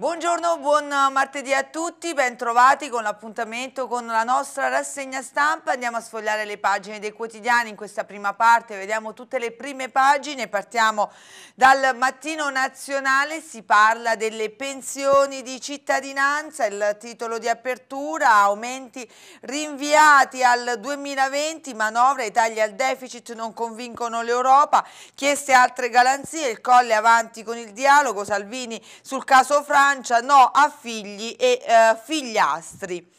Buongiorno, buon martedì a tutti, bentrovati con l'appuntamento con la nostra rassegna stampa. Andiamo a sfogliare le pagine dei quotidiani in questa prima parte, vediamo tutte le prime pagine. Partiamo dal mattino nazionale, si parla delle pensioni di cittadinanza, il titolo di apertura, aumenti rinviati al 2020, manovra i tagli al deficit non convincono l'Europa, chieste altre garanzie, il Colle avanti con il dialogo, Salvini sul caso Francia Francia no a figli e eh, figliastri.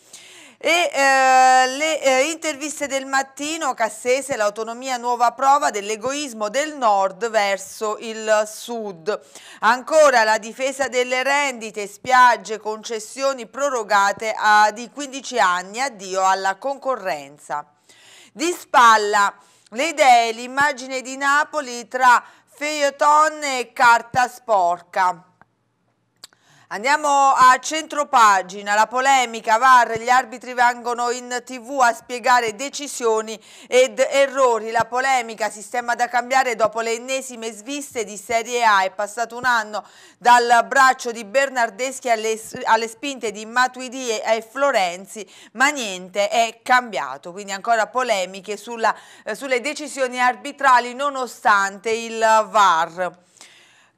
E eh, le eh, interviste del mattino, Cassese, l'autonomia nuova prova dell'egoismo del nord verso il sud. Ancora la difesa delle rendite, spiagge, concessioni prorogate a, di 15 anni, addio alla concorrenza. Di spalla le idee, l'immagine di Napoli tra feuilleton e carta sporca. Andiamo a centropagina, la polemica VAR, gli arbitri vengono in tv a spiegare decisioni ed errori, la polemica sistema da cambiare dopo le ennesime sviste di Serie A, è passato un anno dal braccio di Bernardeschi alle, alle spinte di Matuidi e Florenzi, ma niente è cambiato, quindi ancora polemiche sulla, eh, sulle decisioni arbitrali nonostante il VAR.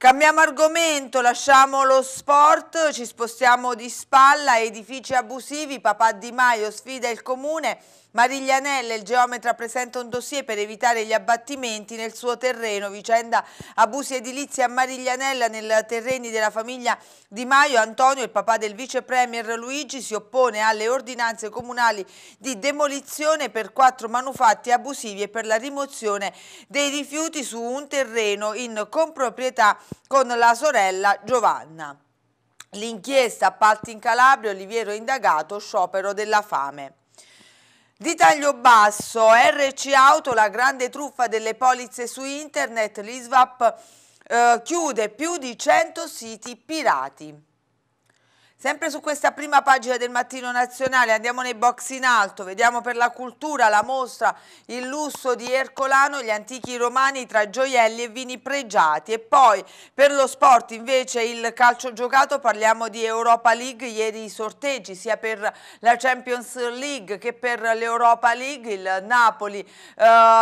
Cambiamo argomento, lasciamo lo sport, ci spostiamo di spalla, edifici abusivi, papà Di Maio sfida il comune Mariglianella, il geometra, presenta un dossier per evitare gli abbattimenti nel suo terreno. Vicenda abusi edilizi a Mariglianella nei terreni della famiglia Di Maio. Antonio, il papà del vice premier Luigi, si oppone alle ordinanze comunali di demolizione per quattro manufatti abusivi e per la rimozione dei rifiuti su un terreno in comproprietà con la sorella Giovanna. L'inchiesta, appalti in Calabria, Oliviero indagato, sciopero della fame. Di taglio basso, RC Auto, la grande truffa delle polizze su internet, l'ISVAP eh, chiude più di 100 siti pirati. Sempre su questa prima pagina del Mattino Nazionale andiamo nei box in alto, vediamo per la cultura la mostra Il lusso di Ercolano, gli antichi romani tra gioielli e vini pregiati e poi per lo sport invece il calcio giocato, parliamo di Europa League, ieri i sorteggi sia per la Champions League che per l'Europa League, il Napoli eh,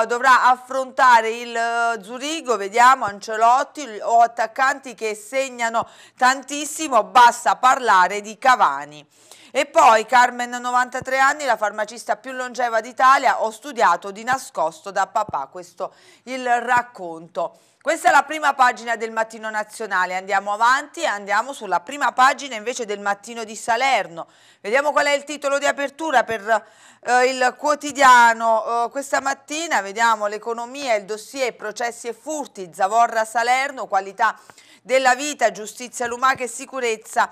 dovrà affrontare il eh, Zurigo, vediamo Ancelotti o attaccanti che segnano tantissimo, basta parlare titolare di Cavani. E poi Carmen, 93 anni, la farmacista più longeva d'Italia, ho studiato di nascosto da papà, questo il racconto. Questa è la prima pagina del Mattino Nazionale, andiamo avanti e andiamo sulla prima pagina invece del Mattino di Salerno. Vediamo qual è il titolo di apertura per eh, il quotidiano eh, questa mattina, vediamo l'economia, il dossier, processi e furti, Zavorra Salerno, qualità della vita, giustizia lumaca e sicurezza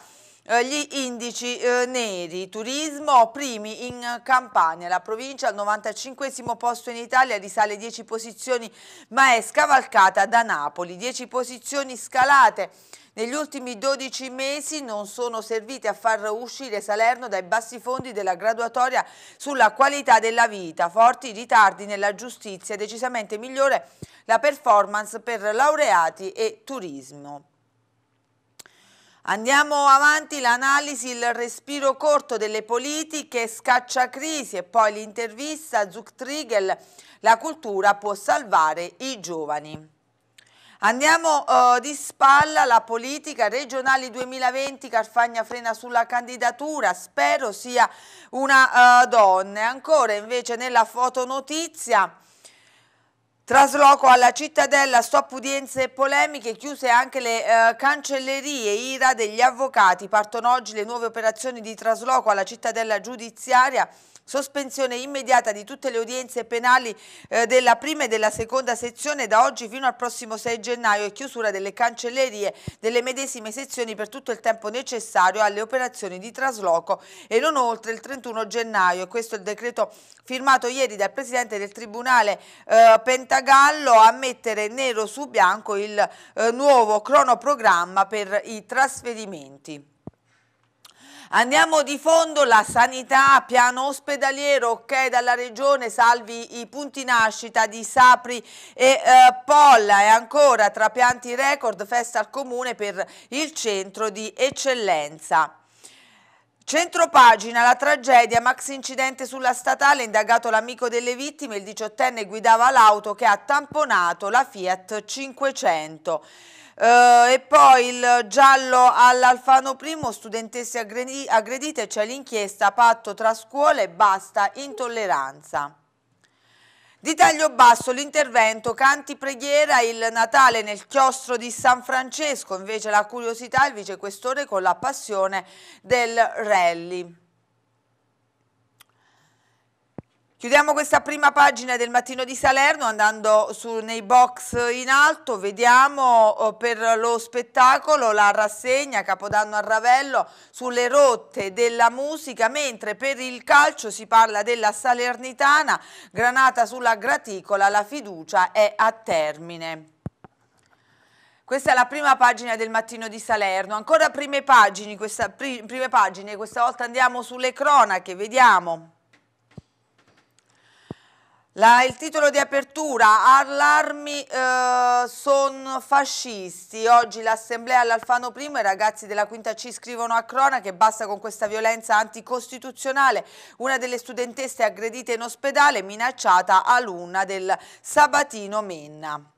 eh, gli indici eh, neri, turismo primi in Campania, la provincia al 95 posto in Italia risale 10 posizioni ma è scavalcata da Napoli, 10 posizioni scalate negli ultimi 12 mesi non sono servite a far uscire Salerno dai bassi fondi della graduatoria sulla qualità della vita, forti ritardi nella giustizia, decisamente migliore la performance per laureati e turismo. Andiamo avanti l'analisi, il respiro corto delle politiche, scaccia crisi e poi l'intervista Zucktriegel, la cultura può salvare i giovani. Andiamo uh, di spalla la politica regionali 2020, Carfagna frena sulla candidatura, spero sia una uh, donna. Ancora invece nella fotonotizia Trasloco alla cittadella, stop udienze e polemiche, chiuse anche le eh, cancellerie IRA degli avvocati. Partono oggi le nuove operazioni di trasloco alla cittadella giudiziaria Sospensione immediata di tutte le udienze penali eh, della prima e della seconda sezione da oggi fino al prossimo 6 gennaio e chiusura delle cancellerie delle medesime sezioni per tutto il tempo necessario alle operazioni di trasloco e non oltre il 31 gennaio. Questo è il decreto firmato ieri dal Presidente del Tribunale eh, Pentagallo a mettere nero su bianco il eh, nuovo cronoprogramma per i trasferimenti. Andiamo di fondo, la sanità, piano ospedaliero, ok, dalla regione, salvi i punti nascita di Sapri e eh, Polla e ancora trapianti record, festa al comune per il centro di eccellenza. Centropagina, la tragedia, max incidente sulla statale, indagato l'amico delle vittime, il diciottenne guidava l'auto che ha tamponato la Fiat 500. Eh, e poi il giallo all'Alfano primo, studentesse aggredi aggredite, c'è l'inchiesta, patto tra scuole, basta, intolleranza. Di taglio basso l'intervento, canti preghiera, il Natale nel chiostro di San Francesco, invece la curiosità, il vicequestore con la passione del rally. Chiudiamo questa prima pagina del mattino di Salerno andando su, nei box in alto, vediamo oh, per lo spettacolo la rassegna Capodanno a Ravello sulle rotte della musica, mentre per il calcio si parla della Salernitana, granata sulla graticola, la fiducia è a termine. Questa è la prima pagina del mattino di Salerno, ancora prime pagine, questa, prime pagine, questa volta andiamo sulle cronache, vediamo. La, il titolo di apertura, allarmi eh, sono fascisti, oggi l'assemblea all'Alfano I, i ragazzi della quinta C scrivono a Crona che basta con questa violenza anticostituzionale, una delle studentesse aggredite in ospedale minacciata alunna del Sabatino Menna.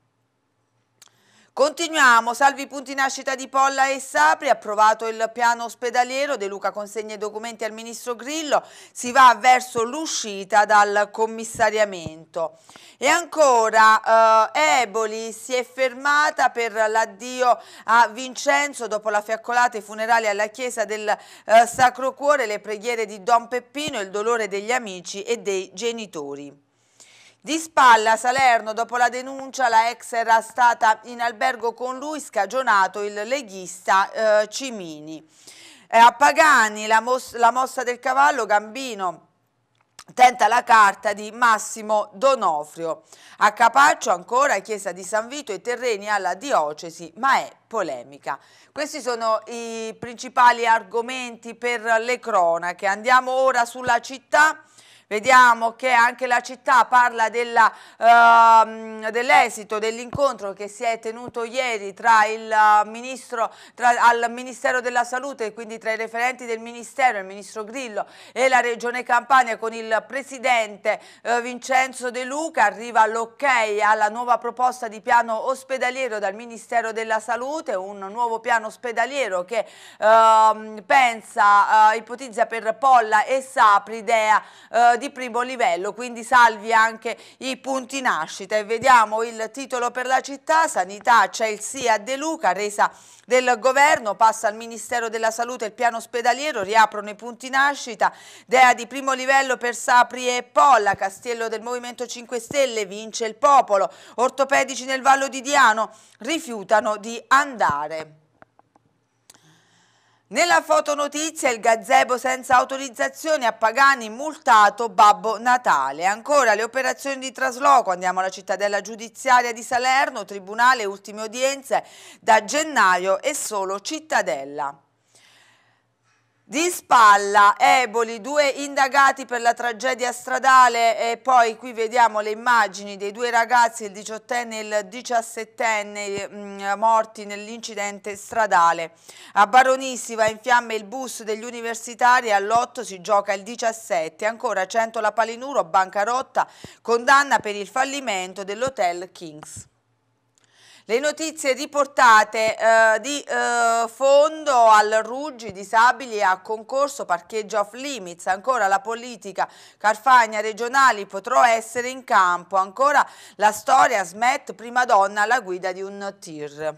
Continuiamo, salvi i punti nascita di Polla e Sapri, approvato il piano ospedaliero, De Luca consegna i documenti al ministro Grillo, si va verso l'uscita dal commissariamento. E ancora, eh, Eboli si è fermata per l'addio a Vincenzo dopo la fiaccolata e i funerali alla chiesa del eh, Sacro Cuore, le preghiere di Don Peppino, il dolore degli amici e dei genitori. Di spalla Salerno, dopo la denuncia, la ex era stata in albergo con lui, scagionato il leghista eh, Cimini. Eh, a Pagani, la, mos la mossa del cavallo, Gambino tenta la carta di Massimo Donofrio. A Capaccio ancora chiesa di San Vito e terreni alla diocesi, ma è polemica. Questi sono i principali argomenti per le cronache. Andiamo ora sulla città Vediamo che anche la città parla ehm, dell'esito dell dell'incontro che si è tenuto ieri tra il eh, ministro, tra, al Ministero della Salute, quindi tra i referenti del Ministero, il Ministro Grillo e la Regione Campania con il Presidente eh, Vincenzo De Luca. Arriva l'ok alla nuova proposta di piano ospedaliero dal Ministero della Salute, un nuovo piano ospedaliero che eh, pensa, eh, ipotizza per Polla e Sapri Sapridea eh, di primo livello, quindi salvi anche i punti nascita. E vediamo il titolo per la città, sanità c'è il sì a De Luca, resa del governo, passa al Ministero della Salute il piano ospedaliero, riaprono i punti nascita, DEA di primo livello per Sapri e Polla, Castello del Movimento 5 Stelle, vince il popolo, ortopedici nel Vallo di Diano rifiutano di andare. Nella fotonotizia il gazebo senza autorizzazione a Pagani multato Babbo Natale. Ancora le operazioni di trasloco, andiamo alla cittadella giudiziaria di Salerno, tribunale, ultime udienze da gennaio e solo cittadella. Di spalla, Eboli, due indagati per la tragedia stradale e poi qui vediamo le immagini dei due ragazzi, il diciottenne e il diciassettenne, mm, morti nell'incidente stradale. A Baronissi va in fiamme il bus degli universitari, all'otto si gioca il 17, ancora 100 la Palinuro, bancarotta, condanna per il fallimento dell'hotel Kings. Le notizie riportate eh, di eh, fondo al Ruggi, disabili a concorso, parcheggio off limits, ancora la politica, Carfagna, regionali, potrò essere in campo, ancora la storia, Smet, prima donna alla guida di un tir.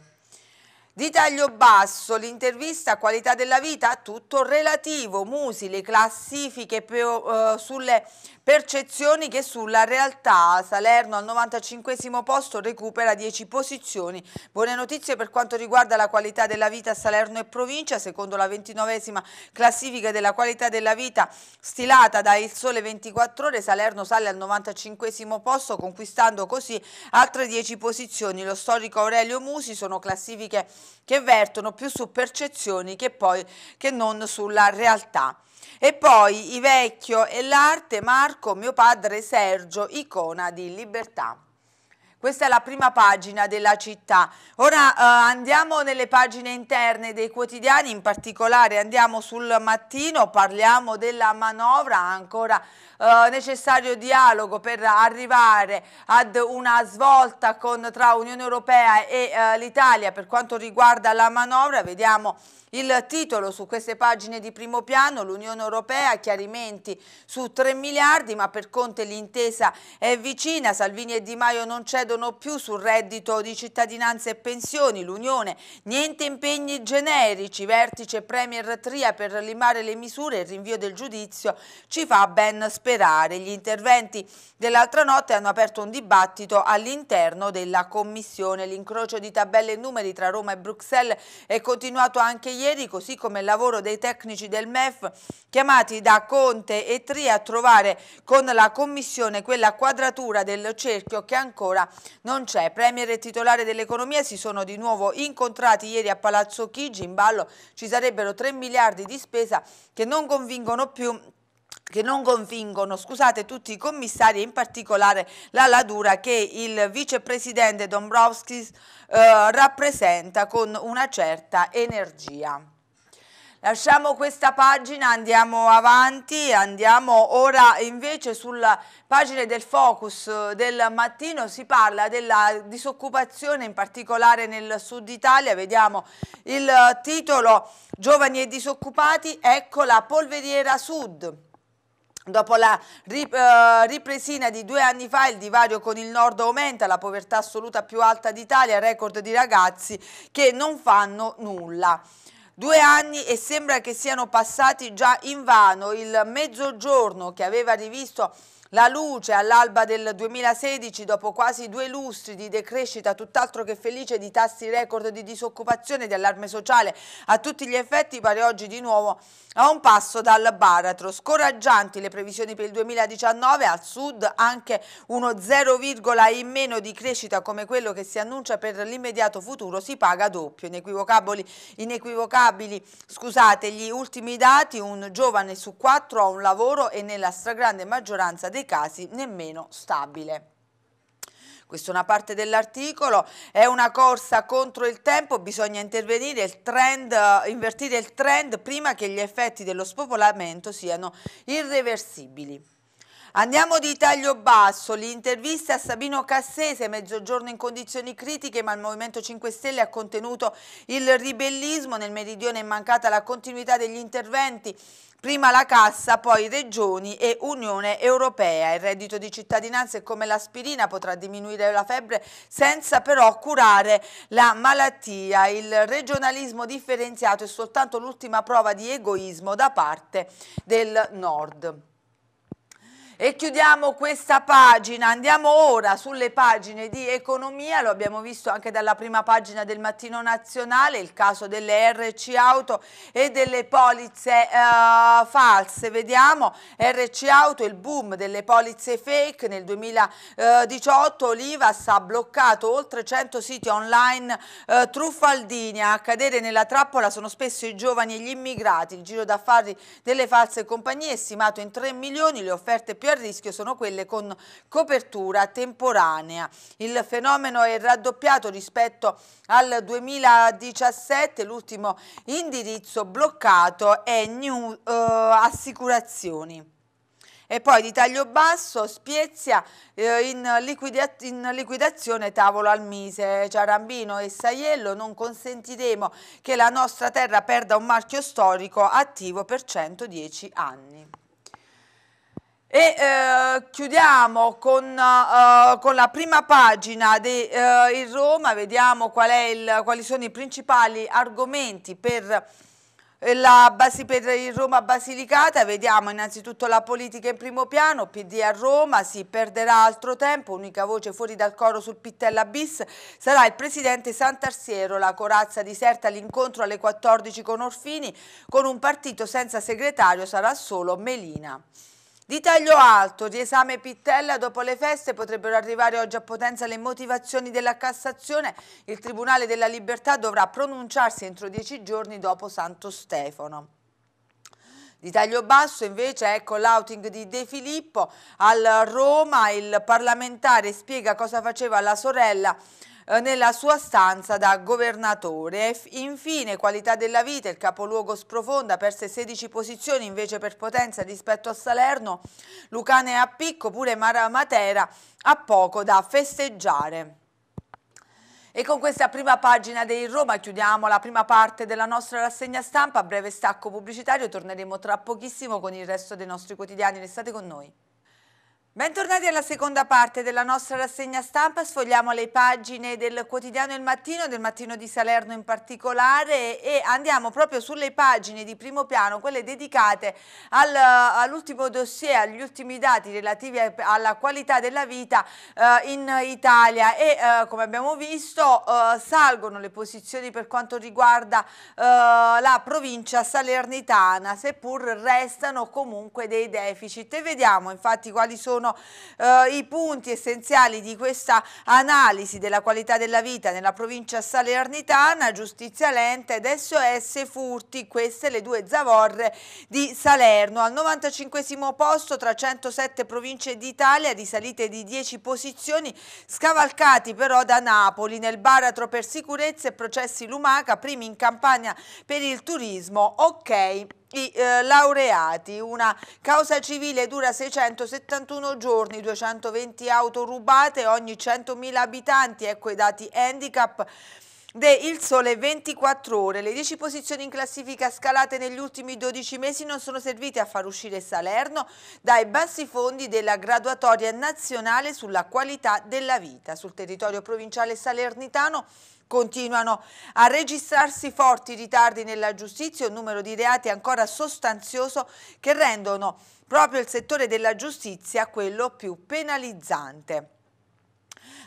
Di taglio basso, l'intervista qualità della vita, tutto relativo, musi, le classifiche più, eh, sulle Percezioni che sulla realtà Salerno al 95 posto recupera 10 posizioni. Buone notizie per quanto riguarda la qualità della vita a Salerno e provincia, secondo la 29esima classifica della qualità della vita stilata da Il Sole 24 Ore, Salerno sale al 95 posto conquistando così altre 10 posizioni. Lo storico Aurelio Musi sono classifiche che vertono più su percezioni che poi che non sulla realtà. E poi I Vecchio e l'arte, Marco, mio padre Sergio, icona di libertà. Questa è la prima pagina della città. Ora eh, andiamo nelle pagine interne dei quotidiani, in particolare andiamo sul mattino, parliamo della manovra, ancora eh, necessario dialogo per arrivare ad una svolta con, tra Unione Europea e eh, l'Italia per quanto riguarda la manovra. Vediamo il titolo su queste pagine di primo piano, l'Unione Europea, chiarimenti su 3 miliardi, ma per Conte l'intesa è vicina, Salvini e Di Maio non cedono scendono più sul reddito di cittadinanza e pensioni, l'Unione, niente impegni generici, vertice Premier Tria per limare le misure e il rinvio del giudizio ci fa ben sperare. Gli interventi dell'altra notte hanno aperto un dibattito all'interno della Commissione. L'incrocio di tabelle e numeri tra Roma e Bruxelles è continuato anche ieri, così come il lavoro dei tecnici del MEF chiamati da Conte e Tria a trovare con la Commissione quella quadratura del cerchio che ancora non c'è. Premier e titolare dell'economia si sono di nuovo incontrati ieri a Palazzo Chigi, in ballo ci sarebbero 3 miliardi di spesa che non convincono più che non convincono scusate, tutti i commissari e in particolare la Ladura che il vicepresidente Dombrovskis eh, rappresenta con una certa energia. Lasciamo questa pagina, andiamo avanti, andiamo ora invece sulla pagina del Focus eh, del mattino, si parla della disoccupazione in particolare nel sud Italia, vediamo il eh, titolo Giovani e disoccupati, ecco la polveriera sud. Dopo la eh, ripresina di due anni fa il divario con il nord aumenta, la povertà assoluta più alta d'Italia, record di ragazzi che non fanno nulla. Due anni e sembra che siano passati già in vano il mezzogiorno che aveva rivisto la luce all'alba del 2016, dopo quasi due lustri di decrescita tutt'altro che felice di tassi record di disoccupazione e di allarme sociale a tutti gli effetti, pare oggi di nuovo a un passo dal baratro. Scoraggianti le previsioni per il 2019, al sud anche uno 0, in meno di crescita come quello che si annuncia per l'immediato futuro si paga doppio. Inequivocabili, inequivocabili scusate, gli ultimi dati, un giovane su quattro ha un lavoro e nella stragrande maggioranza dei dei casi nemmeno stabile. Questa è una parte dell'articolo, è una corsa contro il tempo, bisogna intervenire, il trend, invertire il trend prima che gli effetti dello spopolamento siano irreversibili. Andiamo di taglio basso, l'intervista a Sabino Cassese, mezzogiorno in condizioni critiche ma il Movimento 5 Stelle ha contenuto il ribellismo, nel meridione è mancata la continuità degli interventi Prima la cassa, poi regioni e Unione Europea. Il reddito di cittadinanza è come l'aspirina, potrà diminuire la febbre senza però curare la malattia. Il regionalismo differenziato è soltanto l'ultima prova di egoismo da parte del Nord. E chiudiamo questa pagina, andiamo ora sulle pagine di economia, lo abbiamo visto anche dalla prima pagina del Mattino Nazionale, il caso delle RC Auto e delle polizze uh, false, vediamo RC Auto, il boom delle polizze fake, nel 2018 l'Ivas ha bloccato oltre 100 siti online uh, truffaldini, a cadere nella trappola sono spesso i giovani e gli immigrati, il giro d'affari delle false compagnie è stimato in 3 milioni, le offerte più a rischio sono quelle con copertura temporanea. Il fenomeno è raddoppiato rispetto al 2017, l'ultimo indirizzo bloccato è New uh, Assicurazioni. E poi di taglio basso, Spiezia eh, in, liquida in, liquidazione tavolo al mise, Ciarambino e Saiello, non consentiremo che la nostra terra perda un marchio storico attivo per 110 anni. E eh, chiudiamo con, eh, con, la prima pagina di eh, il Roma, vediamo qual il, quali sono i principali argomenti per, eh, la, per il Roma Basilicata. Vediamo innanzitutto la politica in primo piano, PD a Roma, si perderà altro tempo, unica voce fuori dal coro sul Pittella bis, sarà il presidente Sant'Arsiero, la corazza diserta l'incontro alle 14 con Orfini, con un partito senza segretario sarà solo Melina. Di taglio alto, riesame Pittella dopo le feste potrebbero arrivare oggi a Potenza le motivazioni della Cassazione. Il Tribunale della Libertà dovrà pronunciarsi entro dieci giorni dopo Santo Stefano. Di taglio basso invece ecco l'outing di De Filippo al Roma, il parlamentare spiega cosa faceva la sorella eh, nella sua stanza da governatore. Infine, qualità della vita, il capoluogo sprofonda, perse 16 posizioni invece per potenza rispetto a Salerno, Lucane a picco, pure Mara Matera ha poco da festeggiare. E con questa prima pagina dei Roma chiudiamo la prima parte della nostra rassegna stampa, breve stacco pubblicitario, torneremo tra pochissimo con il resto dei nostri quotidiani, restate con noi. Bentornati alla seconda parte della nostra rassegna stampa, sfogliamo le pagine del quotidiano Il Mattino, del Mattino di Salerno in particolare e andiamo proprio sulle pagine di primo piano, quelle dedicate al, all'ultimo dossier, agli ultimi dati relativi alla qualità della vita eh, in Italia e eh, come abbiamo visto eh, salgono le posizioni per quanto riguarda eh, la provincia salernitana, seppur restano comunque dei deficit e vediamo infatti quali sono sono eh, i punti essenziali di questa analisi della qualità della vita nella provincia salernitana, giustizia lenta ed SOS furti, queste le due zavorre di Salerno. Al 95 posto tra 107 province d'Italia, risalite di 10 posizioni, scavalcati però da Napoli nel baratro per sicurezza e processi Lumaca, primi in campagna per il turismo. Ok i eh, laureati. Una causa civile dura 671 giorni, 220 auto rubate, ogni 100.000 abitanti, ecco i dati handicap. De Il Sole 24 ore, le 10 posizioni in classifica scalate negli ultimi 12 mesi non sono servite a far uscire Salerno dai bassi fondi della graduatoria nazionale sulla qualità della vita. Sul territorio provinciale salernitano Continuano a registrarsi forti ritardi nella giustizia, e un numero di reati ancora sostanzioso che rendono proprio il settore della giustizia quello più penalizzante.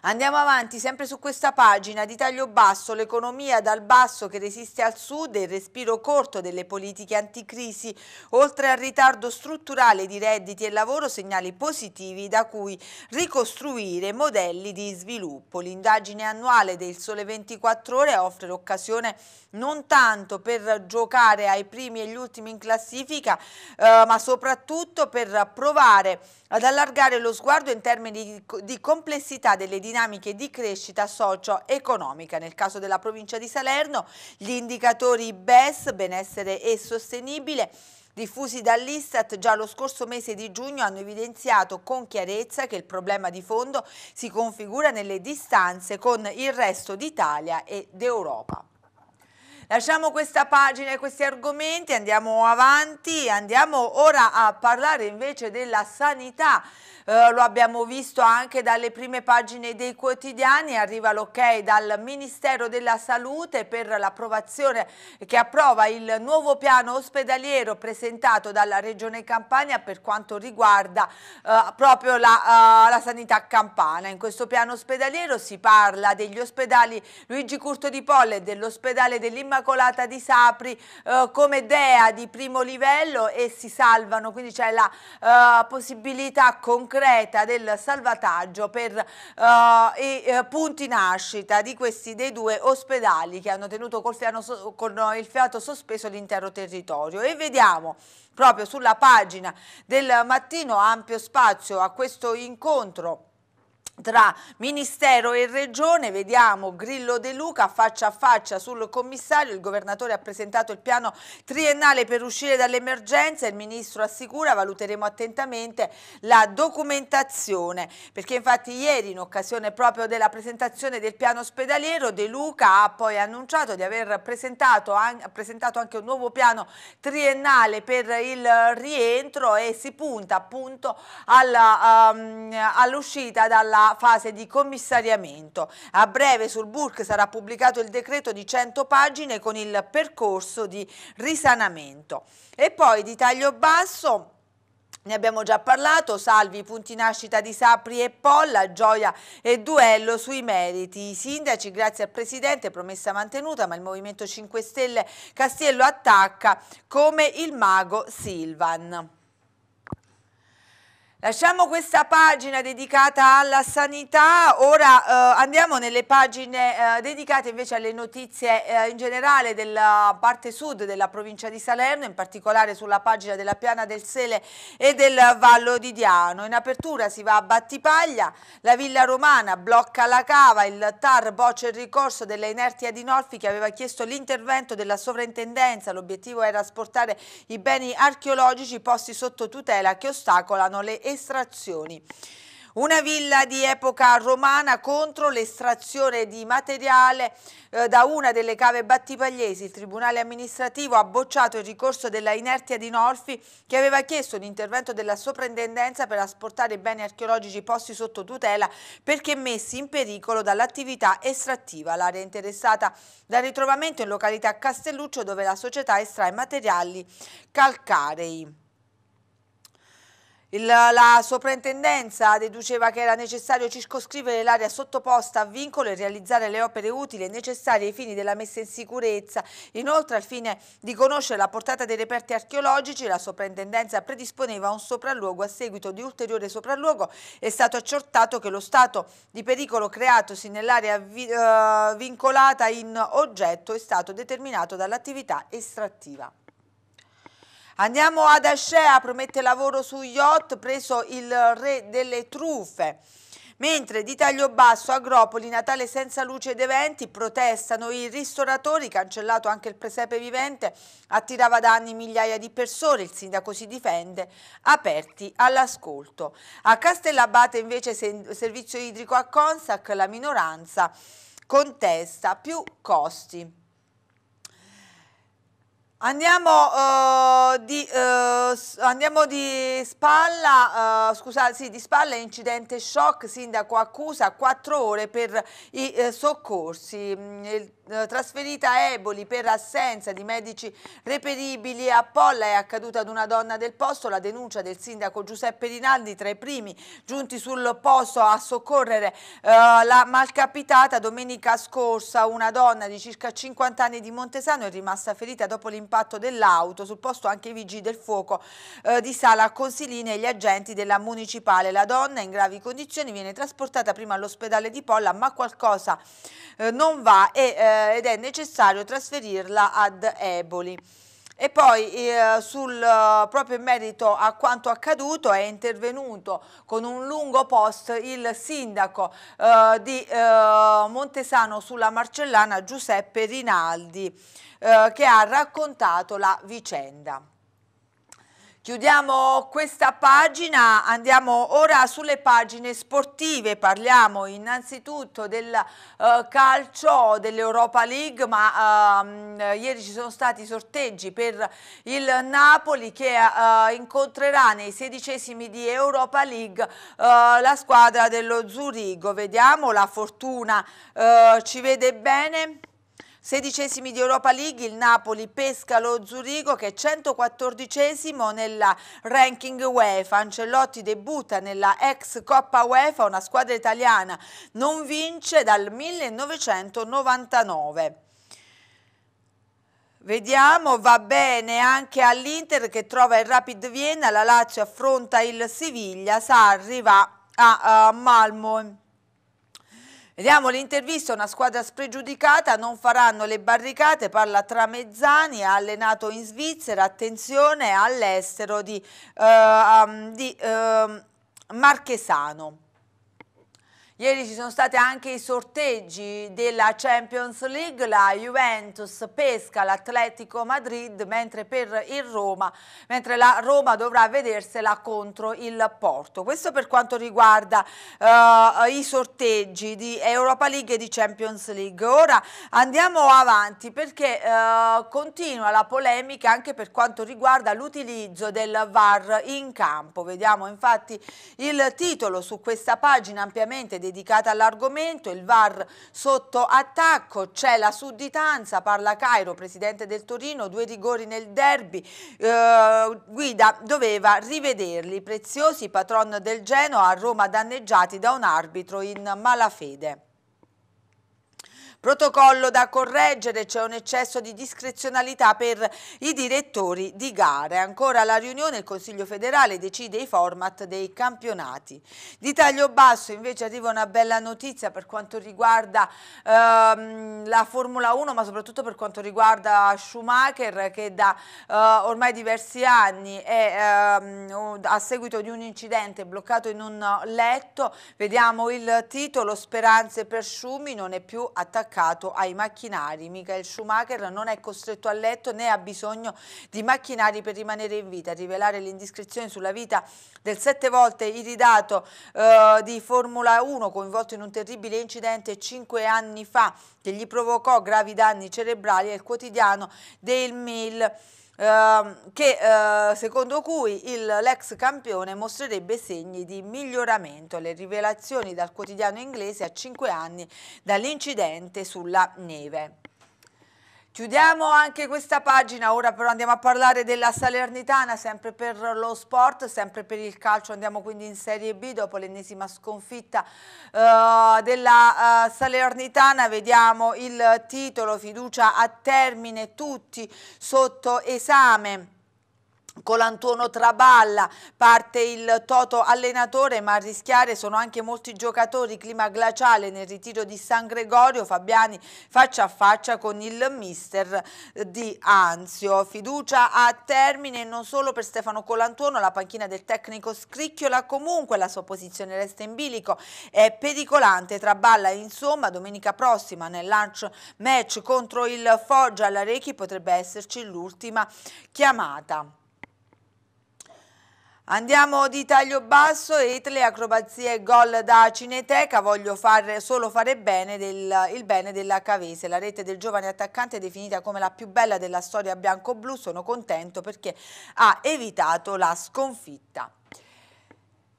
Andiamo avanti sempre su questa pagina di taglio basso, l'economia dal basso che resiste al sud e il respiro corto delle politiche anticrisi, oltre al ritardo strutturale di redditi e lavoro, segnali positivi da cui ricostruire modelli di sviluppo. L'indagine annuale del Sole 24 ore offre l'occasione non tanto per giocare ai primi e gli ultimi in classifica, eh, ma soprattutto per provare ad allargare lo sguardo in termini di, complessità del delle dinamiche di crescita socio-economica. Nel caso della provincia di Salerno gli indicatori BES, benessere e sostenibile, diffusi dall'Istat già lo scorso mese di giugno hanno evidenziato con chiarezza che il problema di fondo si configura nelle distanze con il resto d'Italia ed Europa. Lasciamo questa pagina e questi argomenti, andiamo avanti, andiamo ora a parlare invece della sanità. Eh, lo abbiamo visto anche dalle prime pagine dei quotidiani, arriva l'ok dal Ministero della Salute per l'approvazione che approva il nuovo piano ospedaliero presentato dalla Regione Campania per quanto riguarda eh, proprio la, uh, la sanità campana. In questo piano ospedaliero si parla degli ospedali Luigi Curto di Polle e dell'ospedale dell'Immaginata l'Immacolata di Sapri eh, come dea di primo livello e si salvano, quindi c'è la eh, possibilità concreta del salvataggio per eh, i eh, punti nascita di questi dei due ospedali che hanno tenuto col fiano, con eh, il fiato sospeso l'intero territorio e vediamo proprio sulla pagina del mattino ampio spazio a questo incontro tra Ministero e Regione, vediamo Grillo De Luca faccia a faccia sul commissario, il governatore ha presentato il piano triennale per uscire dall'emergenza, il ministro assicura valuteremo attentamente la documentazione, perché infatti ieri in occasione proprio della presentazione del piano ospedaliero De Luca ha poi annunciato di aver presentato, anche un nuovo piano triennale per il rientro e si punta appunto ehm, all'uscita um, all dalla fase di commissariamento. A breve sul Burk sarà pubblicato il decreto di 100 pagine con il percorso di risanamento. E poi di taglio basso... Ne abbiamo già parlato, salvi i punti nascita di Sapri e Polla, gioia e duello sui meriti. I sindaci, grazie al Presidente, promessa mantenuta, ma il Movimento 5 Stelle Castiello attacca come il mago Silvan. Lasciamo questa pagina dedicata alla sanità, ora eh, andiamo nelle pagine eh, dedicate invece alle notizie eh, in generale della parte sud della provincia di Salerno, in particolare sulla pagina della Piana del Sele e del Vallo di Diano. In apertura si va a Battipaglia, la Villa Romana blocca la cava, il TAR boccia il ricorso della inertia di Nolfi che aveva chiesto l'intervento della sovrintendenza, l'obiettivo era sportare i beni archeologici posti sotto tutela che ostacolano le estrazioni. Una villa di epoca romana contro l'estrazione di materiale eh, da una delle cave battipagliesi. Il Tribunale amministrativo ha bocciato il ricorso della inertia di Norfi che aveva chiesto l'intervento della soprintendenza per asportare beni archeologici posti sotto tutela perché messi in pericolo dall'attività estrattiva. L'area interessata dal ritrovamento in località Castelluccio dove la società estrae materiali calcarei. Il, la soprintendenza deduceva che era necessario circoscrivere l'area sottoposta a vincolo e realizzare le opere utili e necessarie ai fini della messa in sicurezza. Inoltre, al fine di conoscere la portata dei reperti archeologici, la soprintendenza predisponeva un sopralluogo. A seguito di ulteriore sopralluogo è stato accertato che lo stato di pericolo creatosi nell'area vi, uh, vincolata in oggetto è stato determinato dall'attività estrattiva. Andiamo ad Ascea, promette lavoro su yacht, preso il re delle truffe. Mentre di taglio basso Agropoli, Natale senza luce ed eventi, protestano i ristoratori, cancellato anche il presepe vivente, attirava danni migliaia di persone, il sindaco si difende, aperti all'ascolto. A Castellabate invece servizio idrico a Consac, la minoranza contesta più costi. Andiamo, uh, di, uh, andiamo di, spalla, uh, scusa, sì, di spalla, incidente shock, sindaco accusa quattro ore per i eh, soccorsi, mm, Il, eh, trasferita a Eboli per assenza di medici reperibili a Polla è accaduta ad una donna del posto la denuncia del sindaco Giuseppe Rinaldi tra i primi giunti sul posto a soccorrere eh, la malcapitata domenica scorsa una donna di circa 50 anni di Montesano è rimasta ferita dopo l'invito l'impatto dell'auto, sul posto anche i vigili del fuoco eh, di Sala Consilina e gli agenti della municipale. La donna in gravi condizioni viene trasportata prima all'ospedale di Polla ma qualcosa eh, non va e, eh, ed è necessario trasferirla ad Eboli. E poi eh, sul, eh, proprio in merito a quanto accaduto è intervenuto con un lungo post il sindaco eh, di eh, Montesano sulla Marcellana Giuseppe Rinaldi eh, che ha raccontato la vicenda. Chiudiamo questa pagina, andiamo ora sulle pagine sportive, parliamo innanzitutto del uh, calcio dell'Europa League, ma uh, ieri ci sono stati sorteggi per il Napoli che uh, incontrerà nei sedicesimi di Europa League eh, la squadra dello Zurigo, vediamo la fortuna ci vede bene. Sedicesimi di Europa League, il Napoli pesca lo Zurigo che è 114esimo nella ranking UEFA. Ancelotti debutta nella ex Coppa UEFA, una squadra italiana non vince dal 1999. Vediamo, va bene anche all'Inter che trova il Rapid Vienna, la Lazio affronta il Siviglia, Sarri va a, a Malmo. Vediamo l'intervista, una squadra spregiudicata, non faranno le barricate, parla Tramezzani, ha allenato in Svizzera, attenzione all'estero di, uh, di uh, Marchesano. Ieri ci sono stati anche i sorteggi della Champions League, la Juventus pesca l'Atletico Madrid, mentre per il Roma, mentre la Roma dovrà vedersela contro il Porto. Questo per quanto riguarda uh, i sorteggi di Europa League e di Champions League. Ora andiamo avanti perché uh, continua la polemica anche per quanto riguarda l'utilizzo del VAR in campo. Vediamo infatti il titolo su questa pagina ampiamente dedicata all'argomento, il VAR sotto attacco, c'è la sudditanza, parla Cairo, presidente del Torino, due rigori nel derby, eh, Guida doveva rivederli, preziosi patron del Genoa a Roma danneggiati da un arbitro in malafede. Protocollo da correggere, c'è un eccesso di discrezionalità per i direttori di gare. Ancora alla riunione il Consiglio federale decide i format dei campionati. Di taglio basso invece arriva una bella notizia per quanto riguarda ehm, la Formula 1 ma soprattutto per quanto riguarda Schumacher che da eh, ormai diversi anni è ehm, a seguito di un incidente bloccato in un letto. Vediamo il titolo Speranze per Schumi non è più attaccato attaccato ai macchinari. Michael Schumacher non è costretto a letto né ha bisogno di macchinari per rimanere in vita. Rivelare l'indiscrezione sulla vita del sette volte iridato eh, di Formula 1 coinvolto in un terribile incidente cinque anni fa che gli provocò gravi danni cerebrali è il quotidiano del Mail. Ehm, che, uh, secondo cui l'ex campione mostrerebbe segni di miglioramento. alle rivelazioni dal quotidiano inglese a 5 anni dall'incidente sulla neve. Chiudiamo anche questa pagina, ora però andiamo a parlare della Salernitana, sempre per lo sport, sempre per il calcio, andiamo quindi in Serie B dopo l'ennesima sconfitta uh, della uh, Salernitana, vediamo il titolo, fiducia a termine, tutti sotto esame Colantuono traballa, parte il Toto allenatore ma a rischiare sono anche molti giocatori, clima glaciale nel ritiro di San Gregorio, Fabiani faccia a faccia con il mister di Anzio. Fiducia a termine non solo per Stefano Colantuono, la panchina del tecnico scricchiola comunque, la sua posizione resta in bilico, è pericolante, traballa insomma domenica prossima nel lunch match contro il Foggia alla Rechi potrebbe esserci l'ultima chiamata. Andiamo di taglio basso, Etle, acrobazie e gol da Cineteca, voglio far, solo fare bene del, il bene della Cavese, la rete del giovane attaccante è definita come la più bella della storia bianco-blu, sono contento perché ha evitato la sconfitta.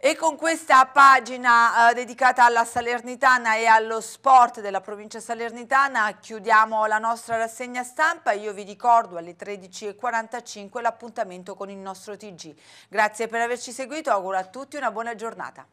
E con questa pagina eh, dedicata alla Salernitana e allo sport della provincia salernitana chiudiamo la nostra rassegna stampa. Io vi ricordo alle 13.45 l'appuntamento con il nostro TG. Grazie per averci seguito, auguro a tutti una buona giornata.